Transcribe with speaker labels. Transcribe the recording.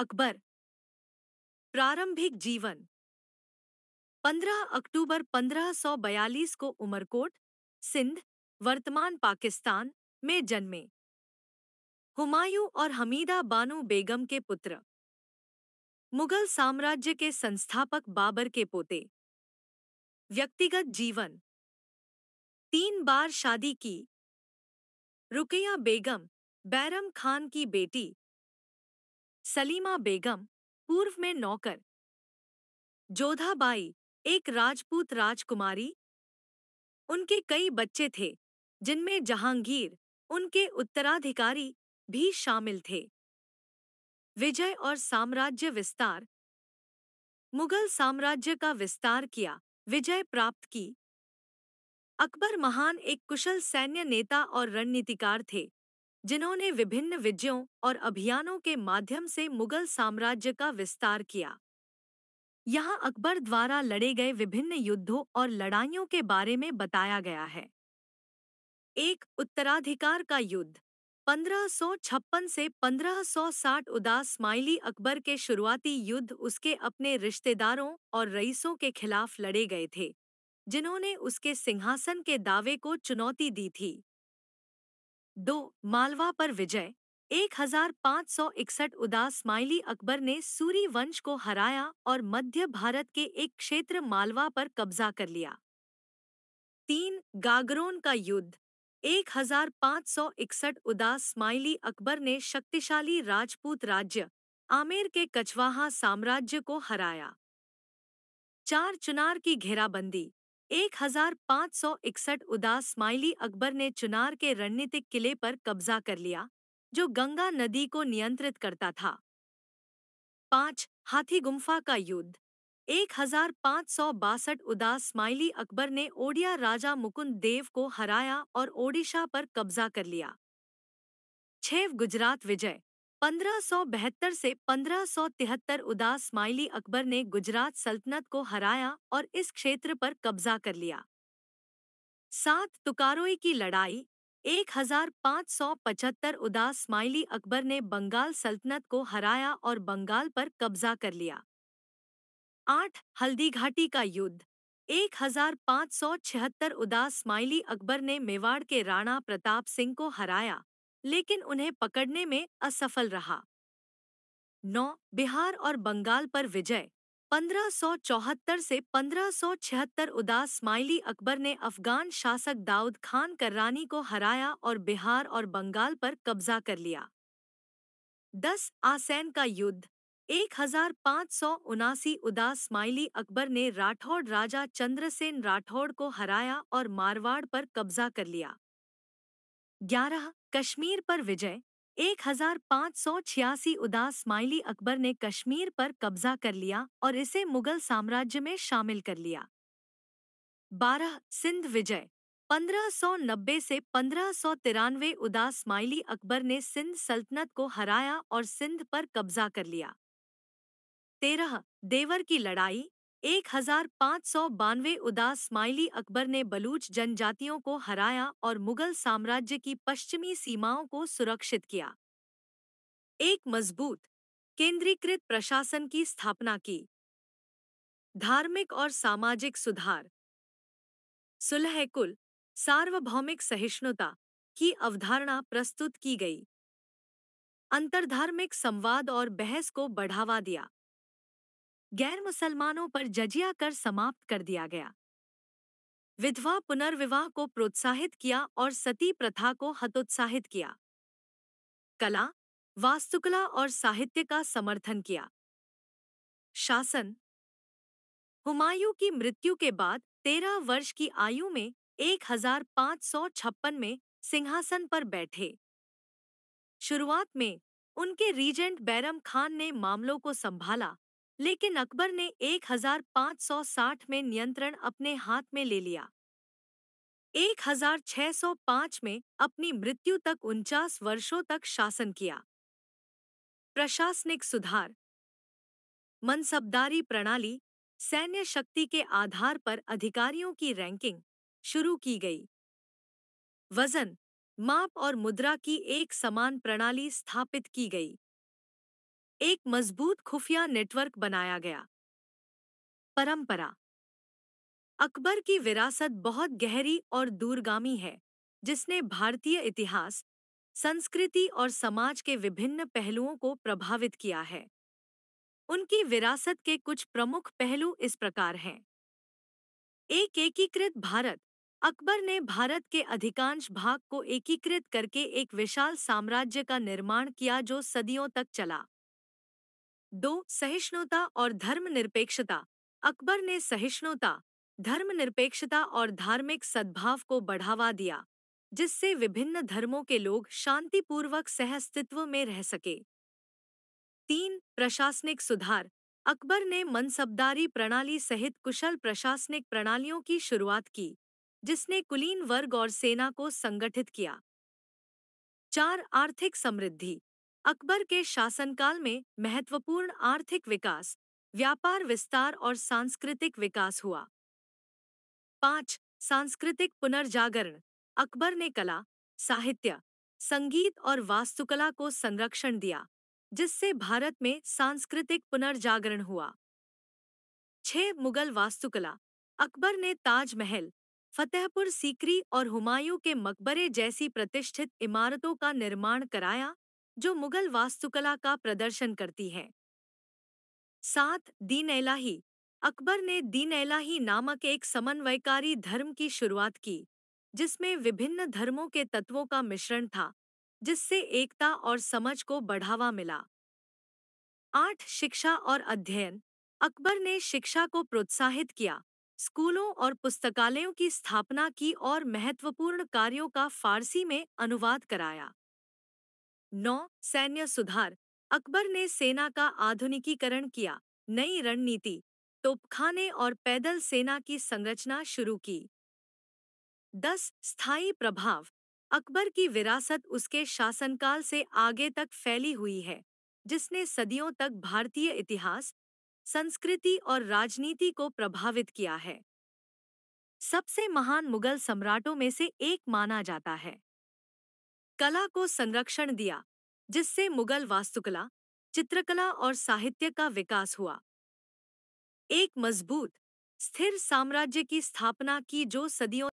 Speaker 1: अकबर प्रारंभिक जीवन 15 अक्टूबर 1542 को उमरकोट सिंध वर्तमान पाकिस्तान में जन्मे हुमायूं और हमीदा बानो बेगम के पुत्र मुगल साम्राज्य के संस्थापक बाबर के पोते व्यक्तिगत जीवन तीन बार शादी की रुकिया बेगम बैरम खान की बेटी सलीमा बेगम पूर्व में नौकर बाई एक राजपूत राजकुमारी उनके कई बच्चे थे जिनमें जहांगीर उनके उत्तराधिकारी भी शामिल थे विजय और साम्राज्य विस्तार मुगल साम्राज्य का विस्तार किया विजय प्राप्त की अकबर महान एक कुशल सैन्य नेता और रणनीतिकार थे जिन्होंने विभिन्न विजयों और अभियानों के माध्यम से मुगल साम्राज्य का विस्तार किया यहाँ अकबर द्वारा लड़े गए विभिन्न युद्धों और लड़ाइयों के बारे में बताया गया है एक उत्तराधिकार का युद्ध 1556 से 1560 उदास माइली अकबर के शुरुआती युद्ध उसके अपने रिश्तेदारों और रईसों के खिलाफ लड़े गए थे जिन्होंने उसके सिंहासन के दावे को चुनौती दी थी दो मालवा पर विजय एक उदास स्माइली अकबर ने सूरी वंश को हराया और मध्य भारत के एक क्षेत्र मालवा पर कब्जा कर लिया तीन गागरोन का युद्ध एक उदास स्माइली अकबर ने शक्तिशाली राजपूत राज्य आमेर के कछवाहा साम्राज्य को हराया चार चुनार की घेराबंदी 1561 उदास स्माइली अकबर ने चुनार के रणनीतिक किले पर कब्जा कर लिया जो गंगा नदी को नियंत्रित करता था पांच हाथी गुम्फा का युद्ध एक हजार पाँच सौ बासठ उदास स्माइली अकबर ने ओडिया राजा मुकुंद देव को हराया और ओडिशा पर कब्जा कर लिया छेव गुजरात विजय 1572 से 1573 उदास माइली अकबर ने गुजरात सल्तनत को हराया और इस क्षेत्र पर कब्जा कर लिया सात तुकारोई की लड़ाई 1575 उदास स्माइली अकबर ने बंगाल सल्तनत को हराया और बंगाल पर कब्जा कर लिया आठ हल्दीघाटी का युद्ध 1576 उदास स्माइली अकबर ने मेवाड़ के राणा प्रताप सिंह को हराया लेकिन उन्हें पकड़ने में असफल रहा नौ बिहार और बंगाल पर विजय 1574 से 1576 उदास स्माइली अकबर ने अफगान शासक दाऊद खान कर्रानी को हराया और बिहार और बंगाल पर कब्जा कर लिया दस आसैन का युद्ध एक हजार पाँच सौ उनासी उदास स्माइली अकबर ने राठौड़ राजा चंद्रसेन राठौड़ को हराया और मारवाड़ पर कब्जा कर लिया ग्यारह कश्मीर पर विजय छियासी उदास माइली अकबर ने कश्मीर पर कब्जा कर लिया और इसे मुगल साम्राज्य में शामिल कर लिया बारह सिंध विजय 1590 से पंद्रह उदास माइली अकबर ने सिंध सल्तनत को हराया और सिंध पर कब्जा कर लिया तेरह देवर की लड़ाई एक हजार पाँच सौ बानवे उदास स्माइली अकबर ने बलूच जनजातियों को हराया और मुगल साम्राज्य की पश्चिमी सीमाओं को सुरक्षित किया एक मजबूत केंद्रीकृत प्रशासन की स्थापना की धार्मिक और सामाजिक सुधार सुलह कुल सार्वभौमिक सहिष्णुता की अवधारणा प्रस्तुत की गई अंतर्धार्मिक संवाद और बहस को बढ़ावा दिया गैर मुसलमानों पर जजिया कर समाप्त कर दिया गया विधवा पुनर्विवाह को प्रोत्साहित किया और सती प्रथा को हतोत्साहित किया कला वास्तुकला और साहित्य का समर्थन किया शासन हुमायूं की मृत्यु के बाद तेरह वर्ष की आयु में एक हजार सौ छप्पन में सिंहासन पर बैठे शुरुआत में उनके रीजेंट बैरम खान ने मामलों को संभाला लेकिन अकबर ने 1560 में नियंत्रण अपने हाथ में ले लिया 1605 में अपनी मृत्यु तक उनचास वर्षों तक शासन किया प्रशासनिक सुधार मनसबदारी प्रणाली सैन्य शक्ति के आधार पर अधिकारियों की रैंकिंग शुरू की गई वजन माप और मुद्रा की एक समान प्रणाली स्थापित की गई एक मजबूत खुफिया नेटवर्क बनाया गया परंपरा अकबर की विरासत बहुत गहरी और दूरगामी है जिसने भारतीय इतिहास संस्कृति और समाज के विभिन्न पहलुओं को प्रभावित किया है उनकी विरासत के कुछ प्रमुख पहलू इस प्रकार हैं एक एकीकृत भारत अकबर ने भारत के अधिकांश भाग को एकीकृत करके एक विशाल साम्राज्य का निर्माण किया जो सदियों तक चला दो सहिष्णुता और धर्मनिरपेक्षता अकबर ने सहिष्णुता धर्मनिरपेक्षता और धार्मिक सद्भाव को बढ़ावा दिया जिससे विभिन्न धर्मों के लोग शांतिपूर्वक सहअस्तित्व में रह सके तीन प्रशासनिक सुधार अकबर ने मनसबदारी प्रणाली सहित कुशल प्रशासनिक प्रणालियों की शुरुआत की जिसने कुलीन वर्ग और सेना को संगठित किया चार आर्थिक समृद्धि अकबर के शासनकाल में महत्वपूर्ण आर्थिक विकास व्यापार विस्तार और सांस्कृतिक विकास हुआ पाँच सांस्कृतिक पुनर्जागरण अकबर ने कला साहित्य संगीत और वास्तुकला को संरक्षण दिया जिससे भारत में सांस्कृतिक पुनर्जागरण हुआ छः मुगल वास्तुकला अकबर ने ताजमहल फतेहपुर सीकरी और हुमायूं के मकबरे जैसी प्रतिष्ठित इमारतों का निर्माण कराया जो मुगल वास्तुकला का प्रदर्शन करती है सात दीन एलाही अकबर ने दीन एलाही नामक एक समन्वयकारी धर्म की शुरुआत की जिसमें विभिन्न धर्मों के तत्वों का मिश्रण था जिससे एकता और समझ को बढ़ावा मिला आठ शिक्षा और अध्ययन अकबर ने शिक्षा को प्रोत्साहित किया स्कूलों और पुस्तकालयों की स्थापना की और महत्वपूर्ण कार्यों का फारसी में अनुवाद कराया नौ सैन्य सुधार अकबर ने सेना का आधुनिकीकरण किया नई रणनीति तोपखाने और पैदल सेना की संरचना शुरू की दस स्थायी प्रभाव अकबर की विरासत उसके शासनकाल से आगे तक फैली हुई है जिसने सदियों तक भारतीय इतिहास संस्कृति और राजनीति को प्रभावित किया है सबसे महान मुगल सम्राटों में से एक माना जाता है कला को संरक्षण दिया जिससे मुगल वास्तुकला चित्रकला और साहित्य का विकास हुआ एक मजबूत स्थिर साम्राज्य की स्थापना की जो सदियों